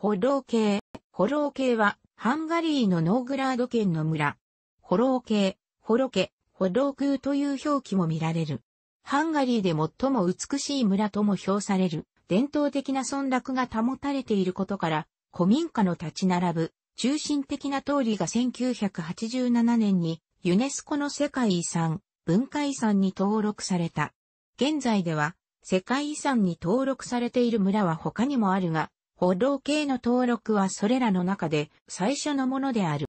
ホロー系。ホロー系は、ハンガリーのノーグラード県の村。ホロー系、ホロケ、ホロー空という表記も見られる。ハンガリーで最も美しい村とも評される、伝統的な村落が保たれていることから、古民家の立ち並ぶ、中心的な通りが1987年に、ユネスコの世界遺産、文化遺産に登録された。現在では、世界遺産に登録されている村は他にもあるが、歩道系の登録はそれらの中で最初のものである。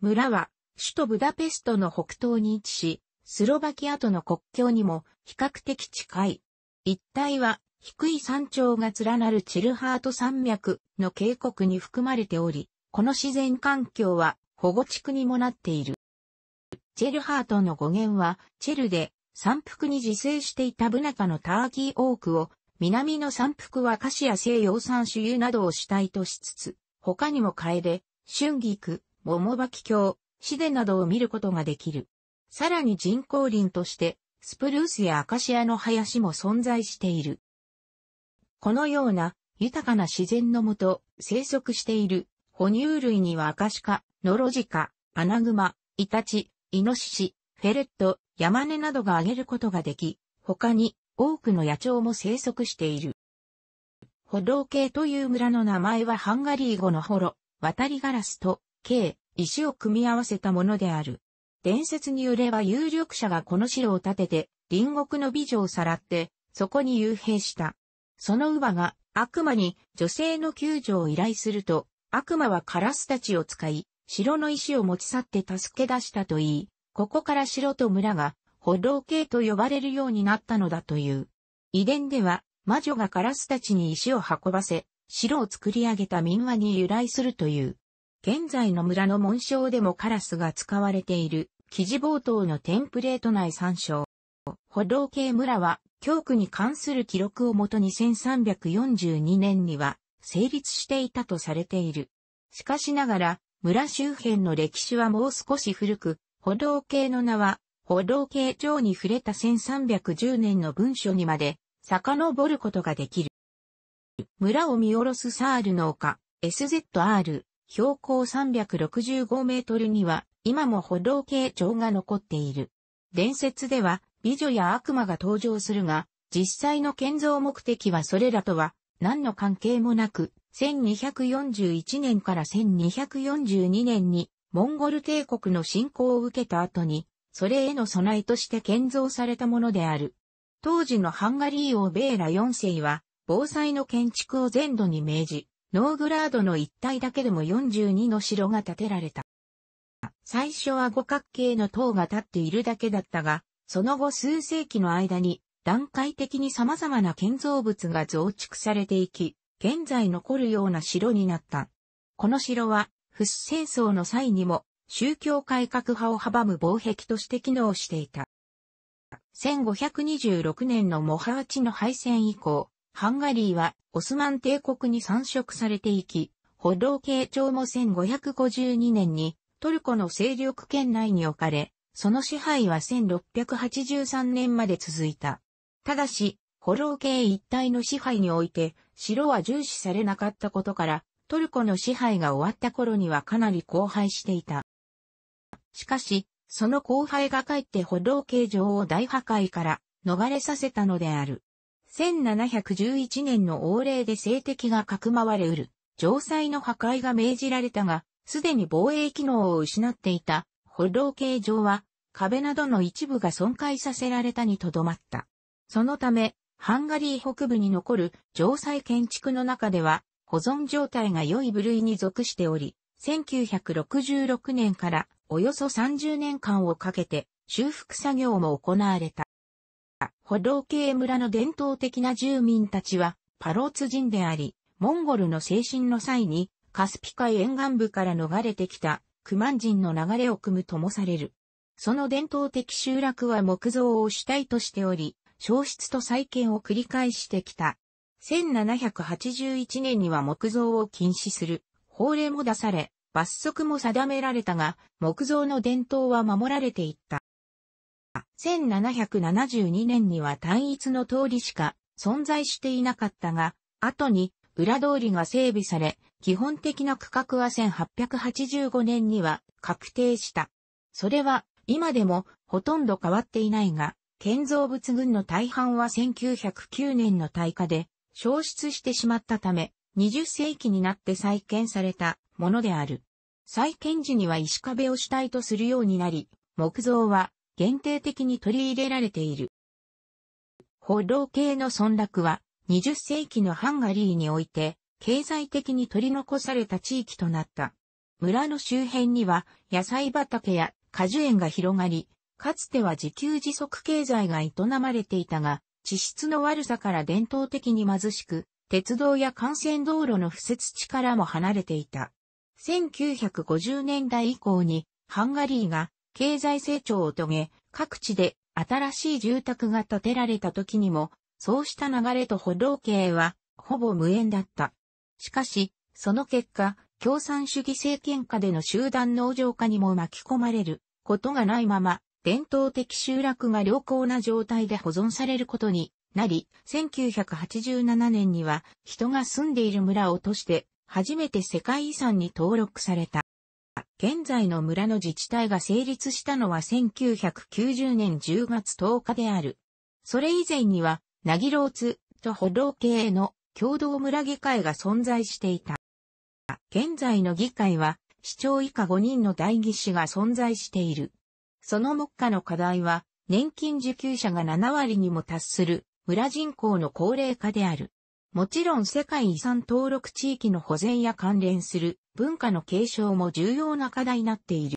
村は首都ブダペストの北東に位置し、スロバキアとの国境にも比較的近い。一帯は低い山頂が連なるチルハート山脈の渓谷に含まれており、この自然環境は保護地区にもなっている。チェルハートの語源はチェルで山腹に自生していたブナカのターキーオークを南の山腹は菓子や西洋産種油などを主体としつつ、他にも楓、春菊、桃巻鏡、シデなどを見ることができる。さらに人工林として、スプルースやアカシアの林も存在している。このような豊かな自然のもと生息している哺乳類にはアカシカ、ノロジカ、アナグマ、イタチ、イノシシ、フェレット、ヤマネなどが挙げることができ、他に多くの野鳥も生息している。歩道系という村の名前はハンガリー語のホロ、渡りガラスと、系、石を組み合わせたものである。伝説によれば有力者がこの城を建てて、隣国の美女をさらって、そこに幽閉した。その乳母が悪魔に女性の救助を依頼すると、悪魔はカラスたちを使い、城の石を持ち去って助け出したといい、ここから城と村が歩道系と呼ばれるようになったのだという。遺伝では、魔女がカラスたちに石を運ばせ、城を作り上げた民話に由来するという。現在の村の紋章でもカラスが使われている、記事冒頭のテンプレート内参照。歩道系村は、教区に関する記録をもとに1342年には、成立していたとされている。しかしながら、村周辺の歴史はもう少し古く、歩道系の名は、歩道形状に触れた1310年の文書にまで遡ることができる。村を見下ろすサールの丘、SZR、標高365メートルには、今も歩道形状が残っている。伝説では、美女や悪魔が登場するが、実際の建造目的はそれらとは、何の関係もなく、1241年から1242年に、モンゴル帝国の侵攻を受けた後に、それへの備えとして建造されたものである。当時のハンガリー王ベーラ4世は、防災の建築を全土に命じ、ノーグラードの一帯だけでも42の城が建てられた。最初は五角形の塔が建っているだけだったが、その後数世紀の間に段階的に様々な建造物が増築されていき、現在残るような城になった。この城は、フス戦争の際にも宗教改革派を阻む防壁として機能していた。1526年のモハーチの敗戦以降、ハンガリーはオスマン帝国に参植されていき、ホロー慶長も1552年にトルコの勢力圏内に置かれ、その支配は1683年まで続いた。ただし、ホロー系一帯の支配において、城は重視されなかったことから、トルコの支配が終わった頃にはかなり荒廃していた。しかし、その後輩が帰って歩道形状を大破壊から逃れさせたのである。1711年の王令で政敵がかくまわれうる、城塞の破壊が命じられたが、すでに防衛機能を失っていた歩道形状は、壁などの一部が損壊させられたにとどまった。そのため、ハンガリー北部に残る城塞建築の中では、保存状態が良い部類に属しており、1966年からおよそ30年間をかけて修復作業も行われた。歩道系村の伝統的な住民たちはパローツ人であり、モンゴルの精神の際にカスピ海沿岸部から逃れてきたクマン人の流れを組むともされる。その伝統的集落は木造を主体としており、消失と再建を繰り返してきた。1781年には木造を禁止する法令も出され、罰則も定められたが、木造の伝統は守られていった。1772年には単一の通りしか存在していなかったが、後に裏通りが整備され、基本的な区画は1885年には確定した。それは今でもほとんど変わっていないが、建造物群の大半は1909年の大火で消失してしまったため、20世紀になって再建されたものである。再建時には石壁を主体とするようになり、木造は限定的に取り入れられている。歩道系の村落は20世紀のハンガリーにおいて経済的に取り残された地域となった。村の周辺には野菜畑や果樹園が広がり、かつては自給自足経済が営まれていたが、地質の悪さから伝統的に貧しく、鉄道や幹線道路の敷設地からも離れていた。1950年代以降にハンガリーが経済成長を遂げ、各地で新しい住宅が建てられた時にも、そうした流れと歩道系はほぼ無縁だった。しかし、その結果、共産主義政権下での集団農場化にも巻き込まれることがないまま、伝統的集落が良好な状態で保存されることになり、1987年には人が住んでいる村を落として初めて世界遺産に登録された。現在の村の自治体が成立したのは1990年10月10日である。それ以前には、なぎろうつと歩道系の共同村議会が存在していた。現在の議会は、市長以下5人の代議士が存在している。その目下の課題は、年金受給者が7割にも達する村人口の高齢化である。もちろん世界遺産登録地域の保全や関連する文化の継承も重要な課題になっている。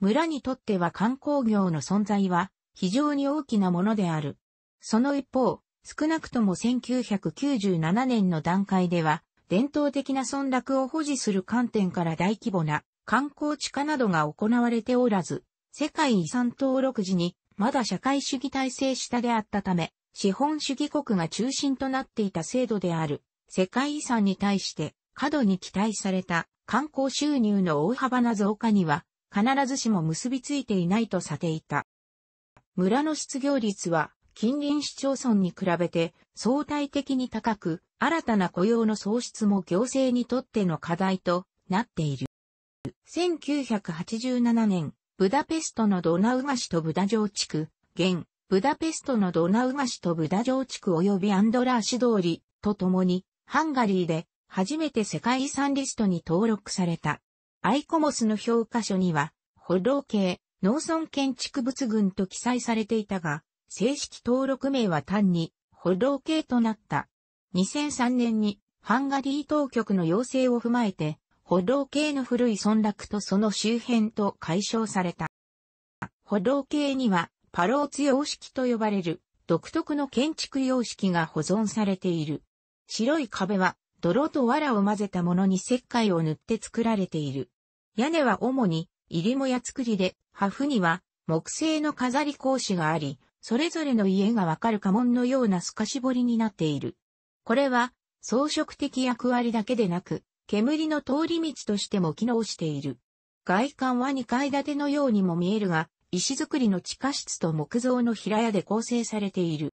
村にとっては観光業の存在は非常に大きなものである。その一方、少なくとも1997年の段階では、伝統的な村落を保持する観点から大規模な観光地化などが行われておらず、世界遺産登録時にまだ社会主義体制下であったため、資本主義国が中心となっていた制度である世界遺産に対して過度に期待された観光収入の大幅な増加には必ずしも結びついていないとされていた。村の失業率は近隣市町村に比べて相対的に高く、新たな雇用の創出も行政にとっての課題となっている。1987年、ブダペストのドナウガ市とブダ城地区、現、ブダペストのドナウ市とブダ城地区及びアンドラーシ通りとともに、ハンガリーで初めて世界遺産リストに登録された。アイコモスの評価書には、歩道系、農村建築物群と記載されていたが、正式登録名は単に、歩道系となった。2003年に、ハンガリー当局の要請を踏まえて、歩道系の古い村落とその周辺と解消された。歩道系には、パローツ様式と呼ばれる独特の建築様式が保存されている。白い壁は泥と藁を混ぜたものに石灰を塗って作られている。屋根は主に入りもや作りで、破風には木製の飾り格子があり、それぞれの家がわかる家紋のような透かし彫りになっている。これは装飾的役割だけでなく、煙の通り道としても機能している。外観は2階建てのようにも見えるが、石造りの地下室と木造の平屋で構成されている。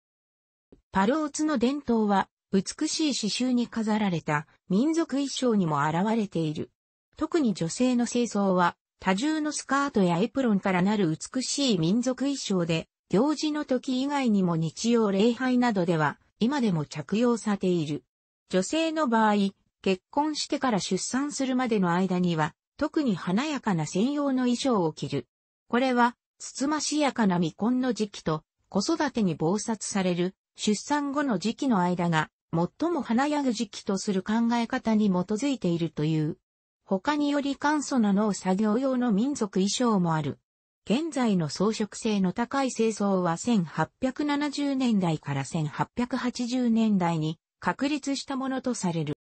パルオツの伝統は、美しい刺繍に飾られた民族衣装にも現れている。特に女性の清掃は、多重のスカートやエプロンからなる美しい民族衣装で、行事の時以外にも日曜礼拝などでは、今でも着用されている。女性の場合、結婚してから出産するまでの間には、特に華やかな専用の衣装を着る。これは、つつましやかな未婚の時期と、子育てに暴殺される、出産後の時期の間が、最も華やぐ時期とする考え方に基づいているという。他により簡素な農作業用の民族衣装もある。現在の装飾性の高い清掃は1870年代から1880年代に確立したものとされる。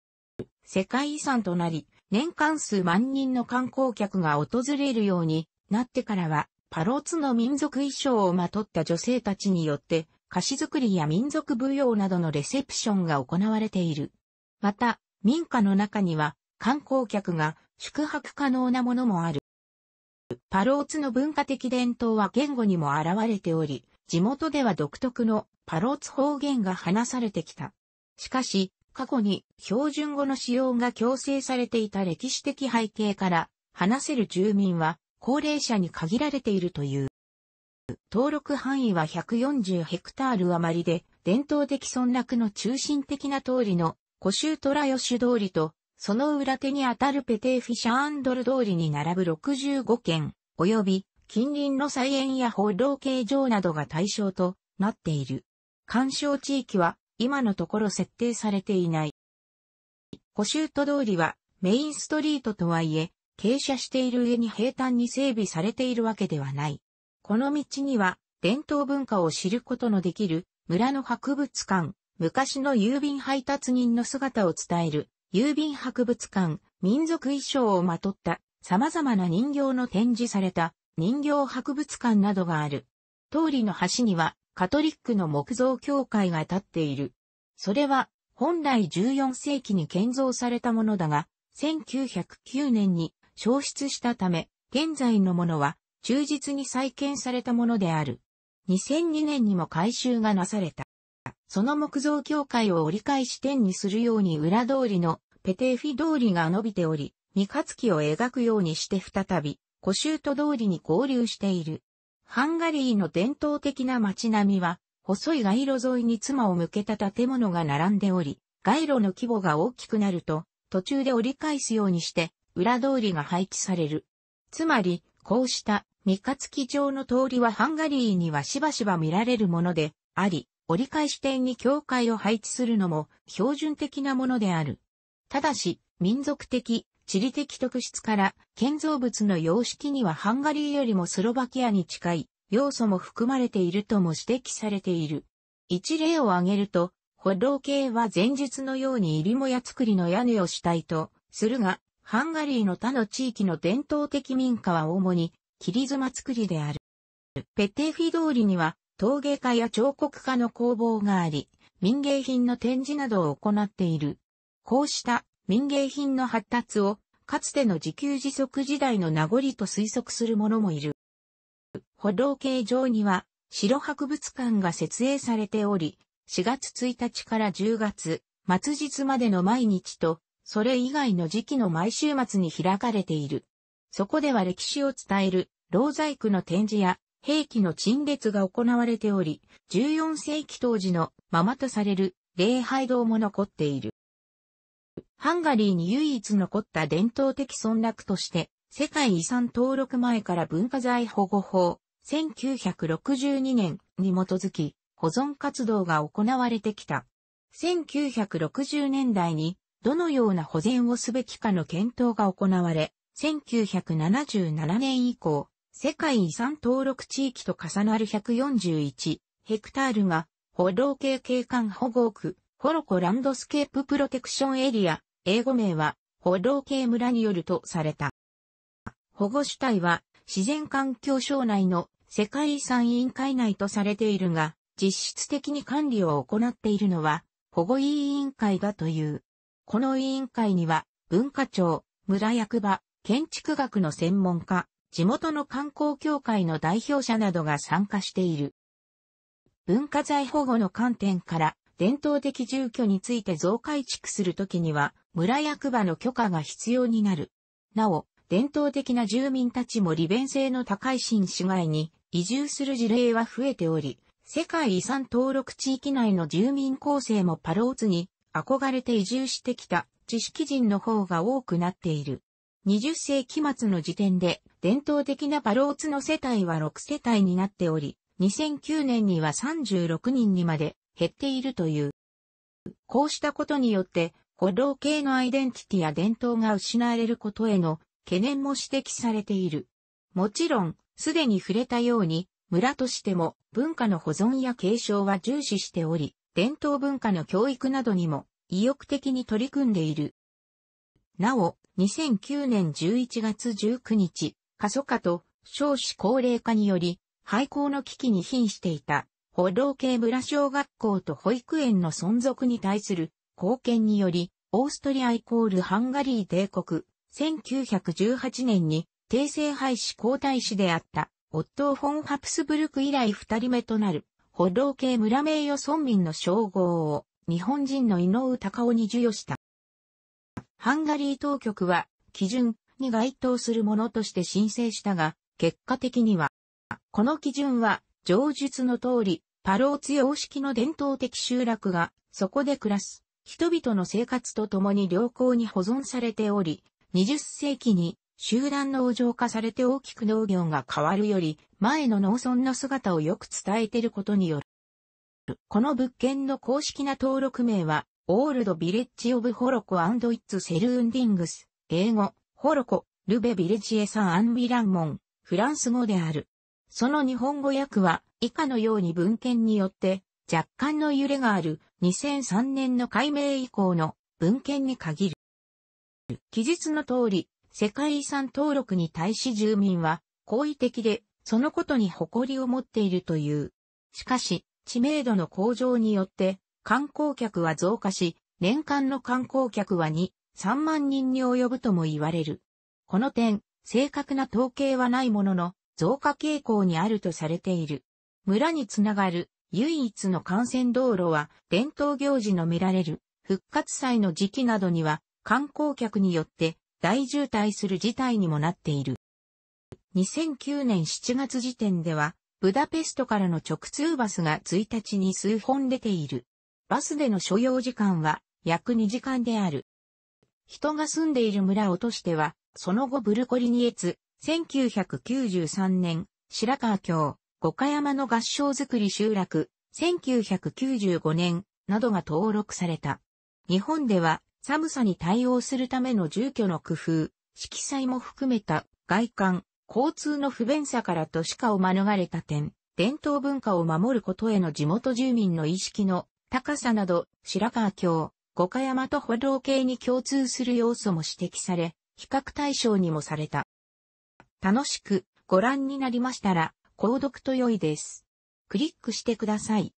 世界遺産となり、年間数万人の観光客が訪れるようになってからは、パロツの民族衣装をまとった女性たちによって、歌詞作りや民族舞踊などのレセプションが行われている。また、民家の中には、観光客が宿泊可能なものもある。パローツの文化的伝統は言語にも現れており、地元では独特のパローツ方言が話されてきた。しかし、過去に標準語の使用が強制されていた歴史的背景から、話せる住民は高齢者に限られているという。登録範囲は140ヘクタール余りで、伝統的村落の中心的な通りの、古州虎吉通りと、その裏手にあたるペテーフィシャアンドル通りに並ぶ65軒、及び近隣の菜園や放浪形状などが対象となっている。干渉地域は今のところ設定されていない。古州都通りはメインストリートとはいえ、傾斜している上に平坦に整備されているわけではない。この道には、伝統文化を知ることのできる、村の博物館、昔の郵便配達人の姿を伝える、郵便博物館、民族衣装をまとった様々な人形の展示された人形博物館などがある。通りの橋にはカトリックの木造教会が建っている。それは本来14世紀に建造されたものだが、1909年に消失したため、現在のものは忠実に再建されたものである。2002年にも改修がなされた。その木造教会を折り返し点にするように裏通りのペテーフィ通りが伸びており、三日月を描くようにして再び、古州都通りに合流している。ハンガリーの伝統的な街並みは、細い街路沿いに妻を向けた建物が並んでおり、街路の規模が大きくなると、途中で折り返すようにして、裏通りが配置される。つまり、こうした三日月町の通りはハンガリーにはしばしば見られるものであり、折り返し点に境界を配置するのも標準的なものである。ただし、民族的、地理的特質から建造物の様式にはハンガリーよりもスロバキアに近い要素も含まれているとも指摘されている。一例を挙げると、歩道系は前述のように入りもや作りの屋根を主体とするが、ハンガリーの他の地域の伝統的民家は主に、切り妻作りである。ペテフィ通りには、陶芸家や彫刻家の工房があり、民芸品の展示などを行っている。こうした民芸品の発達を、かつての自給自足時代の名残と推測する者もいる。歩道形状には、城博物館が設営されており、4月1日から10月、末日までの毎日と、それ以外の時期の毎週末に開かれている。そこでは歴史を伝える、老細工の展示や、兵器の陳列が行われており、14世紀当時のままとされる礼拝堂も残っている。ハンガリーに唯一残った伝統的村落として、世界遺産登録前から文化財保護法、1962年に基づき、保存活動が行われてきた。1960年代にどのような保全をすべきかの検討が行われ、1977年以降、世界遺産登録地域と重なる141ヘクタールが、歩道系景観保護区、ホロコランドスケーププロテクションエリア、英語名は、歩道系村によるとされた。保護主体は、自然環境省内の世界遺産委員会内とされているが、実質的に管理を行っているのは、保護委員会だという。この委員会には、文化庁、村役場、建築学の専門家、地元の観光協会の代表者などが参加している。文化財保護の観点から、伝統的住居について増改築するときには、村役場の許可が必要になる。なお、伝統的な住民たちも利便性の高い新市街に移住する事例は増えており、世界遺産登録地域内の住民構成もパローツに憧れて移住してきた知識人の方が多くなっている。20世紀末の時点で伝統的なバローツの世帯は6世帯になっており、2009年には36人にまで減っているという。こうしたことによって、古老系のアイデンティティや伝統が失われることへの懸念も指摘されている。もちろん、すでに触れたように、村としても文化の保存や継承は重視しており、伝統文化の教育などにも意欲的に取り組んでいる。なお、2009年11月19日、過疎化と少子高齢化により、廃校の危機に瀕していた、歩道系村小学校と保育園の存続に対する貢献により、オーストリアイコールハンガリー帝国、1918年に帝政廃止皇太子であった、オットー・フォン・ハプスブルク以来二人目となる、歩道系村名誉村民の称号を日本人の井上隆夫に授与した。ハンガリー当局は基準に該当するものとして申請したが、結果的には、この基準は、上述の通り、パローツ様式の伝統的集落が、そこで暮らす、人々の生活と共に良好に保存されており、20世紀に集団農場化されて大きく農業が変わるより前の農村の姿をよく伝えていることによる。この物件の公式な登録名は、オールドビレッジオブホロコイッツセルンディングス、英語、ホロコ、ルベビレジエサンアンビランモン、フランス語である。その日本語訳は、以下のように文献によって、若干の揺れがある2003年の解明以降の文献に限る。記述の通り、世界遺産登録に対し住民は好意的で、そのことに誇りを持っているという。しかし、知名度の向上によって、観光客は増加し、年間の観光客は2、3万人に及ぶとも言われる。この点、正確な統計はないものの、増加傾向にあるとされている。村につながる唯一の幹線道路は、伝統行事の見られる、復活祭の時期などには、観光客によって大渋滞する事態にもなっている。2009年7月時点では、ブダペストからの直通バスが1日に数本出ている。バスでの所要時間は約2時間である。人が住んでいる村をとしては、その後ブルコリニエツ、1993年、白川郷、五箇山の合掌造り集落、1995年、などが登録された。日本では、寒さに対応するための住居の工夫、色彩も含めた外観、交通の不便さから都市化を免れた点、伝統文化を守ることへの地元住民の意識の高さなど、白川郷、五箇山と歩道系に共通する要素も指摘され、比較対象にもされた。楽しくご覧になりましたら、購読と良いです。クリックしてください。